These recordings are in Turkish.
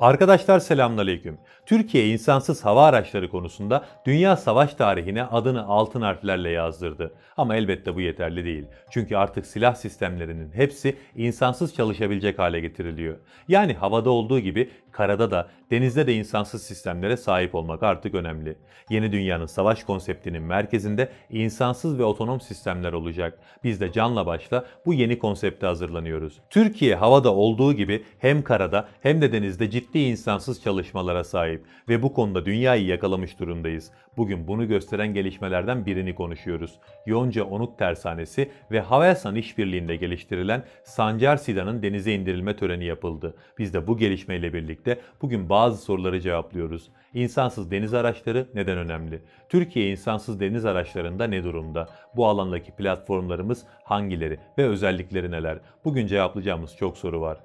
Arkadaşlar selamünaleyküm. Türkiye insansız hava araçları konusunda dünya savaş tarihine adını altın harflerle yazdırdı. Ama elbette bu yeterli değil. Çünkü artık silah sistemlerinin hepsi insansız çalışabilecek hale getiriliyor. Yani havada olduğu gibi karada da, denizde de insansız sistemlere sahip olmak artık önemli. Yeni dünyanın savaş konseptinin merkezinde insansız ve otonom sistemler olacak. Biz de canla başla bu yeni konsepte hazırlanıyoruz. Türkiye havada olduğu gibi hem karada hem de denizde ciddi insansız çalışmalara sahip ve bu konuda dünyayı yakalamış durumdayız. Bugün bunu gösteren gelişmelerden birini konuşuyoruz. Yonca Onuk Tersanesi ve Havelsan işbirliğinde geliştirilen Sancar Sida'nın denize indirilme töreni yapıldı. Biz de bu gelişmeyle birlikte birlikte bugün bazı soruları cevaplıyoruz. İnsansız deniz araçları neden önemli? Türkiye insansız deniz araçlarında ne durumda? Bu alandaki platformlarımız hangileri ve özellikleri neler? Bugün cevaplayacağımız çok soru var.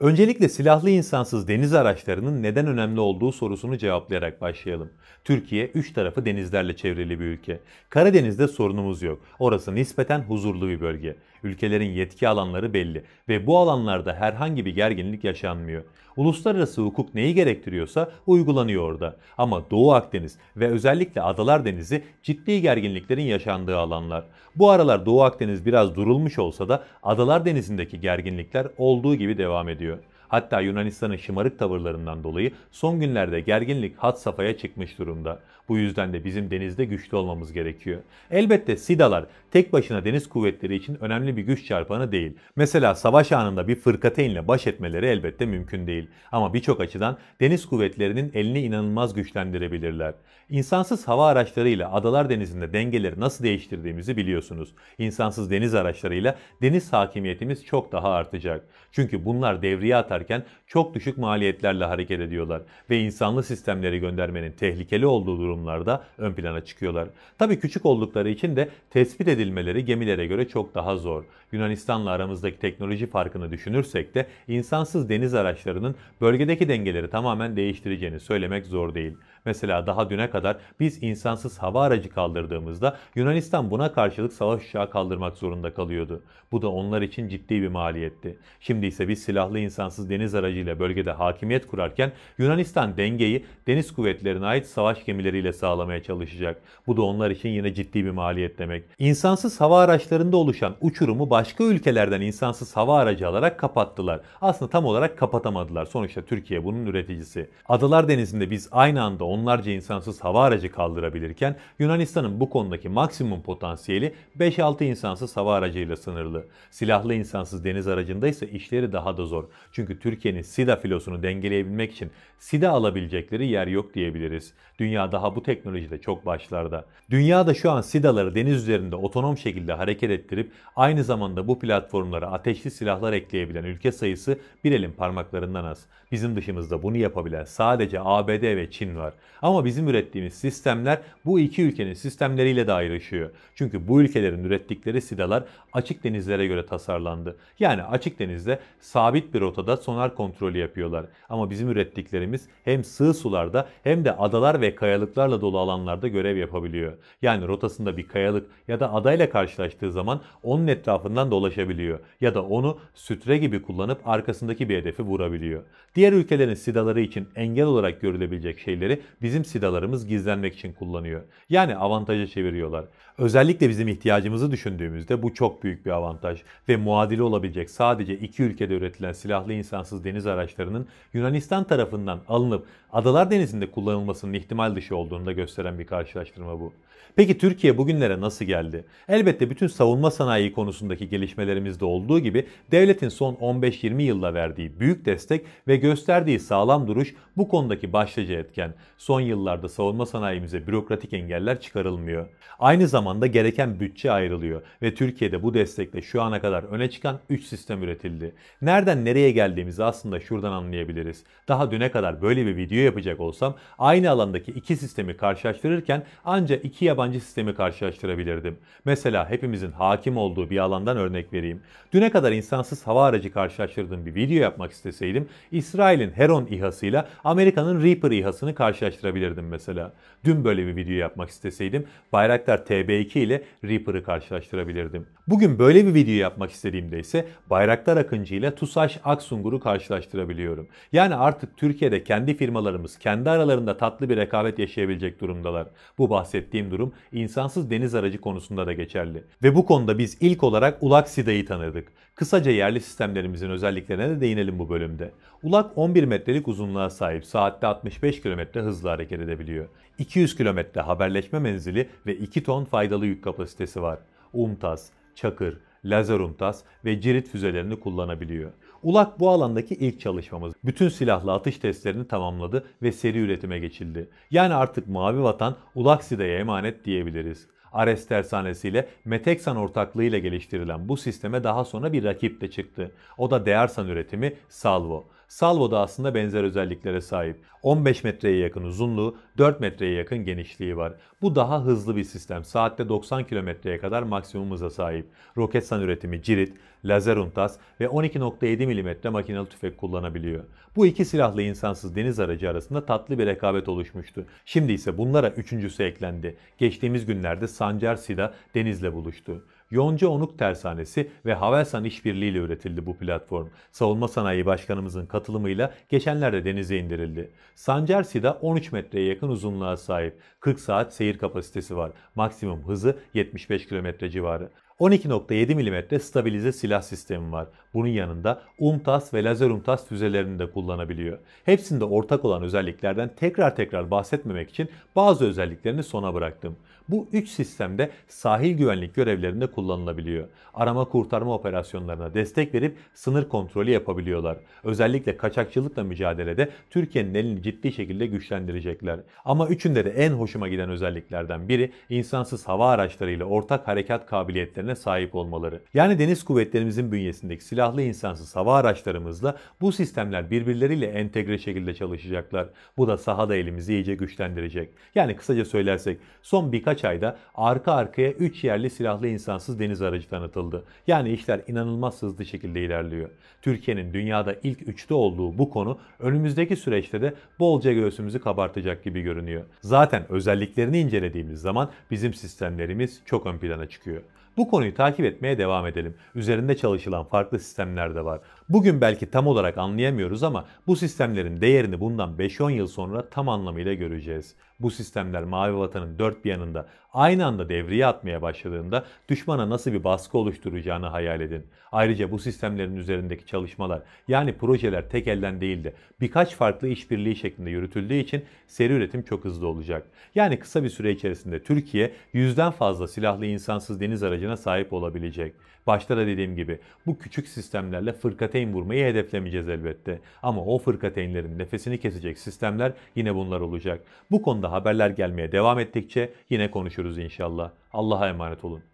Öncelikle silahlı insansız deniz araçlarının neden önemli olduğu sorusunu cevaplayarak başlayalım. Türkiye üç tarafı denizlerle çevrili bir ülke. Karadeniz'de sorunumuz yok. Orası nispeten huzurlu bir bölge ülkelerin yetki alanları belli ve bu alanlarda herhangi bir gerginlik yaşanmıyor. Uluslararası hukuk neyi gerektiriyorsa uygulanıyor orada. Ama Doğu Akdeniz ve özellikle Adalar Denizi ciddi gerginliklerin yaşandığı alanlar. Bu aralar Doğu Akdeniz biraz durulmuş olsa da Adalar Denizi'ndeki gerginlikler olduğu gibi devam ediyor. Hatta Yunanistan'ın şımarık tavırlarından dolayı son günlerde gerginlik hat safhaya çıkmış durumda. Bu yüzden de bizim denizde güçlü olmamız gerekiyor. Elbette SİDA'lar tek başına deniz kuvvetleri için önemli bir güç çarpanı değil. Mesela savaş anında bir fırkateynle baş etmeleri elbette mümkün değil. Ama birçok açıdan deniz kuvvetlerinin elini inanılmaz güçlendirebilirler. İnsansız hava araçlarıyla Adalar Denizi'nde dengeleri nasıl değiştirdiğimizi biliyorsunuz. İnsansız deniz araçlarıyla deniz hakimiyetimiz çok daha artacak. Çünkü bunlar devriye atar ederken çok düşük maliyetlerle hareket ediyorlar ve insanlı sistemleri göndermenin tehlikeli olduğu durumlarda ön plana çıkıyorlar. Tabii küçük oldukları için de tespit edilmeleri gemilere göre çok daha zor. Yunanistan'la aramızdaki teknoloji farkını düşünürsek de insansız deniz araçlarının bölgedeki dengeleri tamamen değiştireceğini söylemek zor değil. Mesela daha düne kadar biz insansız hava aracı kaldırdığımızda Yunanistan buna karşılık savaş uçağı kaldırmak zorunda kalıyordu. Bu da onlar için ciddi bir maliyetti. Şimdi ise biz silahlı insansız deniz aracıyla bölgede hakimiyet kurarken Yunanistan dengeyi deniz kuvvetlerine ait savaş gemileriyle sağlamaya çalışacak. Bu da onlar için yine ciddi bir maliyet demek. İnsansız hava araçlarında oluşan uçurumu başka ülkelerden insansız hava aracı alarak kapattılar. Aslında tam olarak kapatamadılar. Sonuçta Türkiye bunun üreticisi. Adalar Denizi'nde biz aynı anda onlarca insansız hava aracı kaldırabilirken Yunanistan'ın bu konudaki maksimum potansiyeli 5-6 insansız hava aracıyla sınırlı. Silahlı insansız deniz aracında ise işleri daha da zor. Çünkü Türkiye'nin SIDA filosunu dengeleyebilmek için SIDA alabilecekleri yer yok diyebiliriz. Dünya daha bu teknolojide çok başlarda. Dünya da şu an SIDA'ları deniz üzerinde otonom şekilde hareket ettirip aynı zamanda bu platformlara ateşli silahlar ekleyebilen ülke sayısı bir elin parmaklarından az. Bizim dışımızda bunu yapabilen sadece ABD ve Çin var. Ama bizim ürettiğimiz sistemler bu iki ülkenin sistemleriyle de ayrışıyor. Çünkü bu ülkelerin ürettikleri sidalar açık denizlere göre tasarlandı. Yani açık denizde sabit bir rotada sonar kontrolü yapıyorlar. Ama bizim ürettiklerimiz hem sığ sularda hem de adalar ve kayalıklarla dolu alanlarda görev yapabiliyor. Yani rotasında bir kayalık ya da adayla karşılaştığı zaman onun etrafından dolaşabiliyor ya da onu sütre gibi kullanıp arkasındaki bir hedefi vurabiliyor. Diğer ülkelerin sidaları için engel olarak görülebilecek şeyleri bizim sidalarımız gizlenmek için kullanıyor. Yani avantaja çeviriyorlar. Özellikle bizim ihtiyacımızı düşündüğümüzde bu çok büyük bir avantaj ve muadili olabilecek sadece iki ülkede üretilen silahlı insansız deniz araçlarının Yunanistan tarafından alınıp Adalar Denizi'nde kullanılmasının ihtimal dışı olduğunu da gösteren bir karşılaştırma bu. Peki Türkiye bugünlere nasıl geldi? Elbette bütün savunma sanayi konusundaki gelişmelerimizde olduğu gibi devletin son 15-20 yılda verdiği büyük destek ve gösterdiği sağlam duruş bu konudaki başlıca etken son yıllarda savunma sanayimize bürokratik engeller çıkarılmıyor. Aynı zamanda gereken bütçe ayrılıyor ve Türkiye'de bu destekle şu ana kadar öne çıkan 3 sistem üretildi. Nereden nereye geldiğimizi aslında şuradan anlayabiliriz. Daha düne kadar böyle bir video yapacak olsam aynı alandaki iki sistemi karşılaştırırken anca iki yabancı sistemi karşılaştırabilirdim. Mesela hepimizin hakim olduğu bir alandan örnek vereyim. Düne kadar insansız hava aracı karşılaştırdığım bir video yapmak isteseydim İsrail'in Heron İHA'sıyla Amerika'nın Reaper İHA'sını karşılaştırabilirdim karşılaştırabilirdim mesela. Dün böyle bir video yapmak isteseydim Bayraktar TB2 ile Reaper'ı karşılaştırabilirdim. Bugün böyle bir video yapmak istediğimde ise Bayraktar Akıncı ile TUSAŞ Aksungur'u karşılaştırabiliyorum. Yani artık Türkiye'de kendi firmalarımız kendi aralarında tatlı bir rekabet yaşayabilecek durumdalar. Bu bahsettiğim durum insansız deniz aracı konusunda da geçerli. Ve bu konuda biz ilk olarak ULAK SIDA'yı tanıdık. Kısaca yerli sistemlerimizin özelliklerine de değinelim bu bölümde. ULAK 11 metrelik uzunluğa sahip saatte 65 km hız hızla hareket edebiliyor. 200 kilometre haberleşme menzili ve 2 ton faydalı yük kapasitesi var. UMTAS, Çakır, Lazer UMTAS ve Cirit füzelerini kullanabiliyor. ULAK bu alandaki ilk çalışmamız. Bütün silahlı atış testlerini tamamladı ve seri üretime geçildi. Yani artık Mavi Vatan ULAKSİDE'ye emanet diyebiliriz. Ares Tersanesi ile Meteksan ortaklığıyla geliştirilen bu sisteme daha sonra bir rakip de çıktı. O da Dersan üretimi Salvo. Salvo da aslında benzer özelliklere sahip. 15 metreye yakın uzunluğu, 4 metreye yakın genişliği var. Bu daha hızlı bir sistem. Saatte 90 kilometreye kadar maksimum hıza sahip. Roketsan üretimi Cirit, lazer untas ve 12.7 mm makinalı tüfek kullanabiliyor. Bu iki silahlı insansız deniz aracı arasında tatlı bir rekabet oluşmuştu. Şimdi ise bunlara üçüncüsü eklendi. Geçtiğimiz günlerde Sancar Sida denizle buluştu. Yonca Onuk Tersanesi ve Havelsan İşbirliği ile üretildi bu platform. Savunma Sanayi Başkanımızın katılımıyla geçenlerde denize indirildi. Sancar Sida 13 metreye yakın uzunluğa sahip. 40 saat seyir kapasitesi var. Maksimum hızı 75 km civarı. 12.7 mm stabilize silah sistemi var. Bunun yanında UMTAS ve lazer UMTAS füzelerini de kullanabiliyor. Hepsinde ortak olan özelliklerden tekrar tekrar bahsetmemek için bazı özelliklerini sona bıraktım. Bu 3 sistemde sahil güvenlik görevlerinde kullanılabiliyor. Arama kurtarma operasyonlarına destek verip sınır kontrolü yapabiliyorlar. Özellikle kaçakçılıkla mücadelede Türkiye'nin elini ciddi şekilde güçlendirecekler. Ama üçünde de en hoşuma giden özelliklerden biri insansız hava araçlarıyla ortak harekat kabiliyetleri kabiliyetlerine sahip olmaları. Yani deniz kuvvetlerimizin bünyesindeki silahlı insansız hava araçlarımızla bu sistemler birbirleriyle entegre şekilde çalışacaklar. Bu da sahada elimizi iyice güçlendirecek. Yani kısaca söylersek son birkaç ayda arka arkaya 3 yerli silahlı insansız deniz aracı tanıtıldı. Yani işler inanılmaz hızlı şekilde ilerliyor. Türkiye'nin dünyada ilk üçte olduğu bu konu önümüzdeki süreçte de bolca göğsümüzü kabartacak gibi görünüyor. Zaten özelliklerini incelediğimiz zaman bizim sistemlerimiz çok ön plana çıkıyor. Bu konuyu takip etmeye devam edelim. Üzerinde çalışılan farklı sistemler de var. Bugün belki tam olarak anlayamıyoruz ama bu sistemlerin değerini bundan 5-10 yıl sonra tam anlamıyla göreceğiz. Bu sistemler mavi vatanın dört bir yanında aynı anda devriye atmaya başladığında düşmana nasıl bir baskı oluşturacağını hayal edin. Ayrıca bu sistemlerin üzerindeki çalışmalar yani projeler tek elden değil de birkaç farklı işbirliği şeklinde yürütüldüğü için seri üretim çok hızlı olacak. Yani kısa bir süre içerisinde Türkiye yüzden fazla silahlı insansız deniz aracına sahip olabilecek. Başta da dediğim gibi bu küçük sistemlerle fırkateyn fırkateyn vurmayı hedeflemeyeceğiz elbette. Ama o fırkateynlerin nefesini kesecek sistemler yine bunlar olacak. Bu konuda haberler gelmeye devam ettikçe yine konuşuruz inşallah. Allah'a emanet olun.